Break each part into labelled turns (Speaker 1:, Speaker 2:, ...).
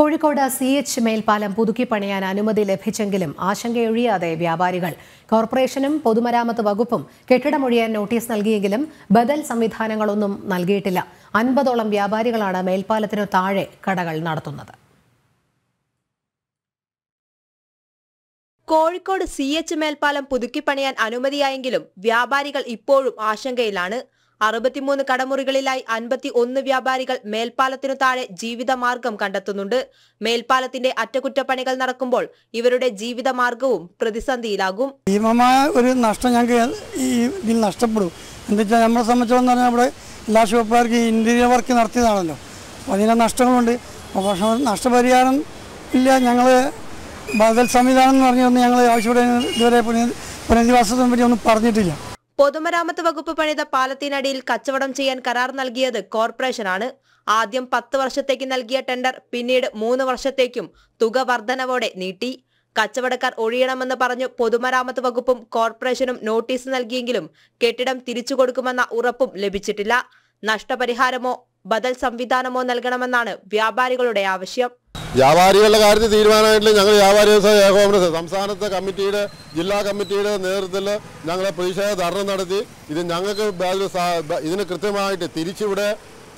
Speaker 1: Kozhikode C H മേൽപ്പാലം പുതുക്കി പണിയാൻ അനുമതി ലഭിച്ചെങ്കിലും ആശങ്കയൊഴിയാതെ വ്യാപാരികൾ കോർപ്പറേഷനും പൊതുമരാമത്ത് വകുപ്പും കെട്ടിടമൊഴിയാൻ നോട്ടീസ് നൽകിയെങ്കിലും ബദൽ സംവിധാനങ്ങളൊന്നും നൽകിയിട്ടില്ല അൻപതോളം വ്യാപാരികളാണ് മേൽപ്പാലത്തിനു താഴെ കടകൾ നടത്തുന്നത്
Speaker 2: കോഴിക്കോട് സി എച്ച് മേൽപ്പാലം പുതുക്കിപ്പണിയാൻ അനുമതിയായെങ്കിലും വ്യാപാരികൾ ഇപ്പോഴും ആശങ്കയിലാണ് അറുപത്തിമൂന്ന് കടമുറികളിലായി അൻപത്തി ഒന്ന് വ്യാപാരികൾ മേൽപ്പാലത്തിനു താഴെ ജീവിതമാർഗം കണ്ടെത്തുന്നുണ്ട് മേൽപ്പാലത്തിന്റെ അറ്റകുറ്റപ്പണികൾ നടക്കുമ്പോൾ ഇവരുടെ ജീവിതമാർഗവും പ്രതിസന്ധിയിലാകും
Speaker 3: ഭീമമായ ഒരു നഷ്ടം ഞങ്ങൾക്ക് ഈ ഇതിൽ നഷ്ടപ്പെടും എന്താ നമ്മളെ സംബന്ധിച്ചെന്ന് പറഞ്ഞാൽ നമ്മുടെ എല്ലാ ഷോപ്പുകാർക്കും ഇന്റീരിയർ വർക്ക് നടത്തിയതാണല്ലോ അതിന് നഷ്ടങ്ങളുണ്ട് പക്ഷേ നഷ്ടപരിഹാരം ഇല്ല ഞങ്ങൾ ബദൽ സംവിധാനം എന്ന് പറഞ്ഞൊന്നും ഞങ്ങൾ ആവശ്യപ്പെടുന്ന ഇതുവരെ പുനരധിവാസത്തെ പറ്റി ഒന്നും പറഞ്ഞിട്ടില്ല
Speaker 2: പൊതുമരാമത്ത് വകുപ്പ് പണിത പാലത്തിനടിയിൽ കച്ചവടം ചെയ്യാൻ കരാർ നൽകിയത് കോർപ്പറേഷനാണ് ആദ്യം പത്ത് വർഷത്തേക്ക് നൽകിയ ടെൻഡർ പിന്നീട് മൂന്ന് വർഷത്തേക്കും തുക വർധനവോടെ നീട്ടി കച്ചവടക്കാർ ഒഴിയണമെന്ന് പറഞ്ഞു പൊതുമരാമത്ത് വകുപ്പും കോർപ്പറേഷനും നോട്ടീസ് നൽകിയെങ്കിലും കെട്ടിടം തിരിച്ചു കൊടുക്കുമെന്ന ഉറപ്പും ലഭിച്ചിട്ടില്ല നഷ്ടപരിഹാരമോ ബദൽ സംവിധാനമോ നൽകണമെന്നാണ് വ്യാപാരികളുടെ ആവശ്യം
Speaker 3: വ്യാപാരികളുടെ കാര്യത്തിൽ തീരുമാനമായിട്ട് ഞങ്ങൾ വ്യാപാരി ഏകോപന
Speaker 4: സംസ്ഥാനത്തെ കമ്മിറ്റിയുടെ ജില്ലാ കമ്മിറ്റിയുടെ നേതൃത്വത്തിൽ ഞങ്ങൾ പ്രതിഷേധ ധർണ നടത്തി ഇത് ഞങ്ങൾക്ക് ഇതിന് കൃത്യമായിട്ട് തിരിച്ചിവിടെ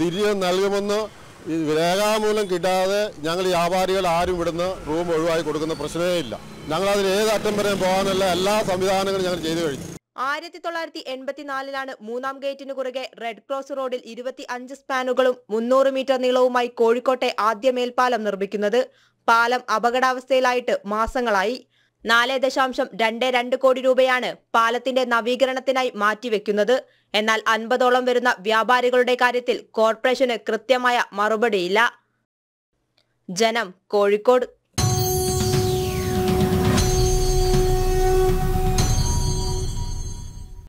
Speaker 4: തിരികെ നൽകുമെന്ന് രേഖാമൂലം കിട്ടാതെ ഞങ്ങൾ വ്യാപാരികൾ ആരും ഇവിടുന്ന് റൂം ഒഴിവാക്കി കൊടുക്കുന്ന പ്രശ്നമേ ഇല്ല ഞങ്ങളതിന് ഏത് അറ്റം വരെയും പോകാനുള്ള എല്ലാ സംവിധാനങ്ങളും ഞങ്ങൾ ചെയ്തു കഴിഞ്ഞു
Speaker 2: ആയിരത്തി തൊള്ളായിരത്തി എൺപത്തിനാലിലാണ് മൂന്നാം ഗേറ്റിനു കുറുകെ റെഡ് ക്രോസ് റോഡിൽ ഇരുപത്തി അഞ്ച് സ്പാനുകളും മുന്നൂറ് മീറ്റർ നീളവുമായി കോഴിക്കോട്ടെ ആദ്യ മേൽപ്പാലം നിർമ്മിക്കുന്നത് പാലം അപകടാവസ്ഥയിലായിട്ട് മാസങ്ങളായി നാല് ദശാംശം രണ്ട് രണ്ട് കോടി രൂപയാണ് പാലത്തിന്റെ നവീകരണത്തിനായി മാറ്റിവെക്കുന്നത് എന്നാൽ അൻപതോളം വരുന്ന വ്യാപാരികളുടെ കാര്യത്തിൽ കോർപ്പറേഷന് കൃത്യമായ മറുപടിയില്ല ജനം കോഴിക്കോട്